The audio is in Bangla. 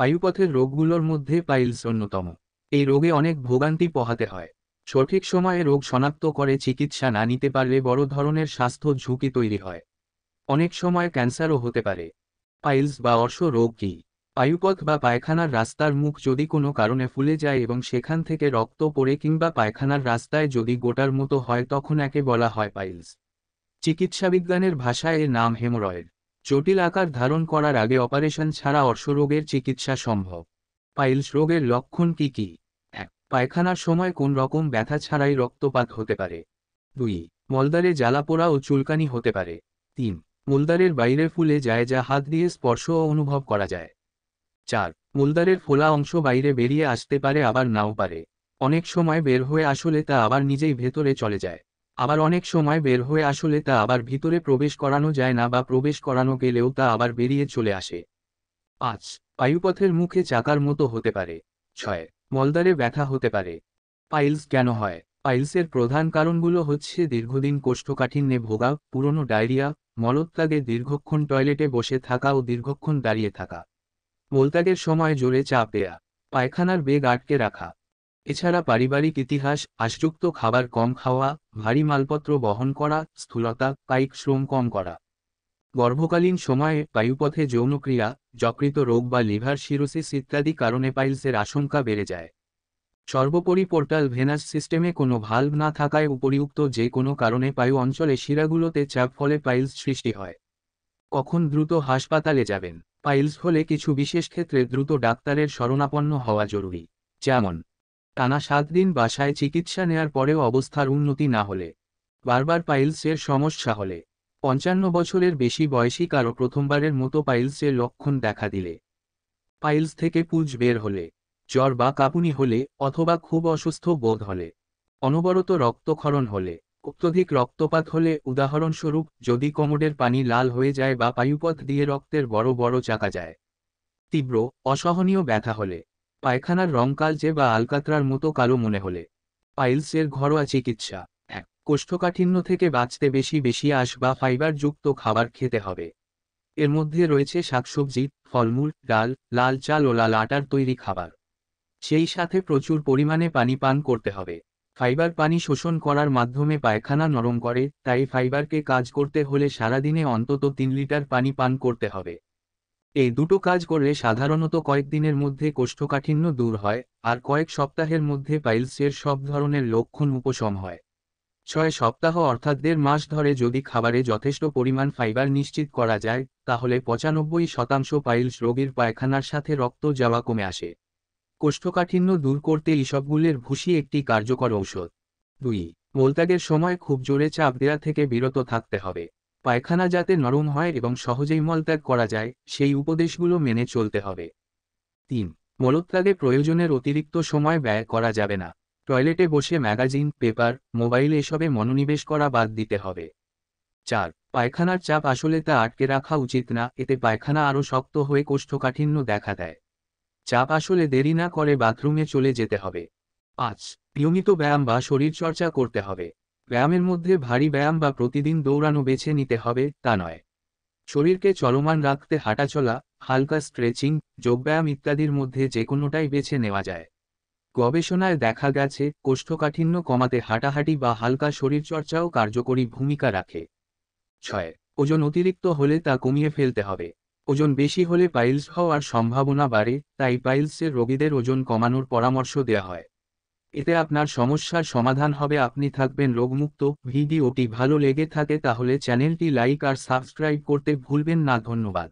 বায়ুপথের রোগগুলোর মধ্যে পাইলস অন্যতম এই রোগে অনেক ভোগান্তি পোহাতে হয় সঠিক সময়ে রোগ শনাক্ত করে চিকিৎসা না নিতে পারলে বড় ধরনের স্বাস্থ্য ঝুঁকি তৈরি হয় অনেক সময় ক্যান্সারও হতে পারে পাইলস বা অর্শ রোগ কি পায়ুপথ বা পায়খানার রাস্তার মুখ যদি কোনো কারণে ফুলে যায় এবং সেখান থেকে রক্ত পড়ে কিংবা পায়খানার রাস্তায় যদি গোটার মতো হয় তখন একে বলা হয় পাইলস চিকিৎসাবিজ্ঞানের ভাষায় এর নাম হেমরয়েড জটিল আকার ধারণ করার আগে অপারেশন ছাড়া অর্শরোগের চিকিৎসা সম্ভব পাইলস রোগের লক্ষণ কি কি এক পায়খানার সময় কোন রকম ব্যথা ছাড়াই রক্তপাত হতে পারে দুই মলদারে জ্বালাপোড়া ও চুলকানি হতে পারে তিন মলদারের বাইরে ফুলে যায় যা হাত দিয়ে স্পর্শ অনুভব করা যায় চার মলদারের ফোলা অংশ বাইরে বেরিয়ে আসতে পারে আবার নাও পারে অনেক সময় বের হয়ে আসলে তা আবার নিজেই ভেতরে চলে যায় আবার অনেক সময় বের হয়ে আসলে তা আবার ভিতরে প্রবেশ করানো যায় না বা প্রবেশ করানো গেলেও তা আবার বেরিয়ে চলে আসে পাঁচ বায়ুপথের মুখে চাকার মতো হতে পারে ছয় মলদারে ব্যথা হতে পারে পাইলস কেন হয় পাইলসের প্রধান কারণগুলো হচ্ছে দীর্ঘদিন কোষ্ঠকাঠিন্যে ভোগা পুরনো ডায়রিয়া মলত্যাগে দীর্ঘক্ষণ টয়লেটে বসে থাকা ও দীর্ঘক্ষণ দাঁড়িয়ে থাকা মলত্যাগের সময় জোরে চাপ দেয়া পায়খানার বেগ আটকে রাখা এছাড়া পারিবারিক ইতিহাস আশযুক্ত খাবার কম খাওয়া ভারী মালপত্র বহন করা স্থূলতা কায়িক শ্রম কম করা গর্ভকালীন সময়ে বায়ুপথে যৌনক্রিয়া যকৃত রোগ বা লিভার সিরোসিস ইত্যাদি কারণে পাইলসের আশঙ্কা বেড়ে যায় সর্বোপরি পোর্টাল ভেনাস সিস্টেমে কোনো ভাল্ব না থাকায় উপরিউক্ত যে কোনো কারণে পায়ু অঞ্চলে শিরাগুলোতে চাপ ফলে পাইলস সৃষ্টি হয় কখন দ্রুত হাসপাতালে যাবেন পাইলস হলে কিছু বিশেষ ক্ষেত্রে দ্রুত ডাক্তারের শরণাপন্ন হওয়া জরুরি যেমন টানা সাত দিন বাসায় চিকিৎসা নেয়ার পরেও অবস্থার উন্নতি না হলে বারবার পাইলসের সমস্যা হলে পঞ্চান্ন বছরের বেশি বয়সী কারো প্রথমবারের মতো পাইলসের লক্ষণ দেখা দিলে পাইলস থেকে পুজ বের হলে জ্বর বা কাঁপুনি হলে অথবা খুব অসুস্থ বোধ হলে অনবরত রক্তক্ষরণ হলে অত্যধিক রক্তপাত হলে উদাহরণস্বরূপ যদি কোমরের পানি লাল হয়ে যায় বা পায়ুপথ দিয়ে রক্তের বড় বড় চাকা যায় তীব্র অসহনীয় ব্যথা হলে পায়খানার রং কালচে বা আলকাতরার মতো কালো মনে হলে পাইলসের ঘরোয়া চিকিৎসা এক কোষ্ঠকাঠিন্য থেকে বাঁচতে বেশি বেশি আস বা ফাইবারযুক্ত খাবার খেতে হবে এর মধ্যে রয়েছে শাকসবজি ফলমূল ডাল লাল চাল ও লাল আটার তৈরি খাবার সেই সাথে প্রচুর পরিমাণে পানি পান করতে হবে ফাইবার পানি শোষণ করার মাধ্যমে পায়খানা নরম করে তাই ফাইবারকে কাজ করতে হলে সারাদিনে অন্তত তিন লিটার পানি পান করতে হবে এই দুটো কাজ করলে সাধারণত কয়েকদিনের মধ্যে কোষ্ঠকাঠিন্য দূর হয় আর কয়েক সপ্তাহের মধ্যে পাইলসের সব ধরনের লক্ষণ উপশম হয় ছয় সপ্তাহ অর্থাৎ দেড় মাস ধরে যদি খাবারে যথেষ্ট পরিমাণ ফাইবার নিশ্চিত করা যায় তাহলে পঁচানব্বই শতাংশ পাইলস রোগীর পায়খানার সাথে রক্ত যাওয়া কমে আসে কোষ্ঠকাঠিন্য দূর করতে ইসবগুলের ভুষি একটি কার্যকর ঔষধ দুই মোলত্যাগের সময় খুব জোরে চাপ দেওয়া থেকে বিরত থাকতে হবে পায়খানা যাতে নরম হয় এবং সহজেই মলত্যাগ করা যায় সেই উপদেশগুলো মেনে চলতে হবে তিন মলত্যাগে প্রয়োজনের অতিরিক্ত সময় ব্যয় করা যাবে না টয়লেটে বসে ম্যাগাজিন পেপার মোবাইল এসবে মনোনিবেশ করা বাদ দিতে হবে চার পায়খানার চাপ আসলে তা আটকে রাখা উচিত না এতে পায়খানা আরও শক্ত হয়ে কোষ্ঠকাঠিন্য দেখা দেয় চাপ আসলে দেরি না করে বাথরুমে চলে যেতে হবে পাঁচ নিয়মিত ব্যায়াম বা শরীরচর্চা করতে হবে ব্যায়ামের মধ্যে ভারী ব্যায়াম বা প্রতিদিন দৌড়ানো বেছে নিতে হবে তা নয় শরীরকে চলমান রাখতে হাঁটাচলা হালকা স্ট্রেচিং যোগব্যায়াম ইত্যাদির মধ্যে যে কোনোটাই বেছে নেওয়া যায় গবেষণায় দেখা গেছে কোষ্ঠকাঠিন্য কমাতে হাঁটাহাঁটি বা হালকা শরীরচর্চাও কার্যকরী ভূমিকা রাখে ছয় ওজন অতিরিক্ত হলে তা কমিয়ে ফেলতে হবে ওজন বেশি হলে পাইলস হওয়ার সম্ভাবনা বাড়ে তাই পাইলসের রোগীদের ওজন কমানোর পরামর্শ দেওয়া হয় এতে আপনার সমস্যার সমাধান হবে আপনি থাকবেন রোগমুক্ত ভিডিওটি ভালো লেগে থাকে তাহলে চ্যানেলটি লাইক আর সাবস্ক্রাইব করতে ভুলবেন না ধন্যবাদ